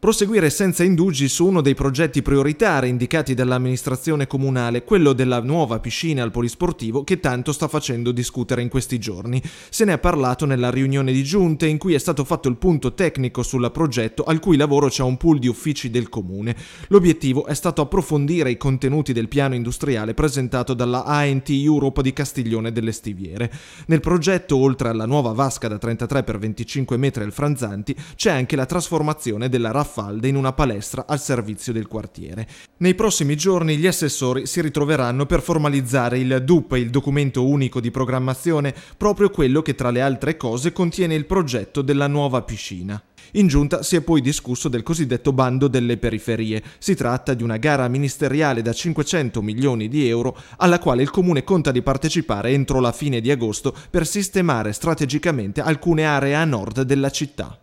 proseguire senza indugi su uno dei progetti prioritari indicati dall'amministrazione comunale, quello della nuova piscina al polisportivo che tanto sta facendo discutere in questi giorni. Se ne è parlato nella riunione di giunte in cui è stato fatto il punto tecnico sul progetto al cui lavoro c'è un pool di uffici del comune. L'obiettivo è stato approfondire i contenuti del piano industriale presentato dalla ANT Europa di Castiglione delle Stiviere. Nel progetto, oltre alla nuova vasca da 33 x 25 metri al Franzanti, c'è anche la trasformazione della raffinazione Falde in una palestra al servizio del quartiere. Nei prossimi giorni gli assessori si ritroveranno per formalizzare il DUP, il documento unico di programmazione, proprio quello che tra le altre cose contiene il progetto della nuova piscina. In giunta si è poi discusso del cosiddetto bando delle periferie. Si tratta di una gara ministeriale da 500 milioni di euro alla quale il comune conta di partecipare entro la fine di agosto per sistemare strategicamente alcune aree a nord della città.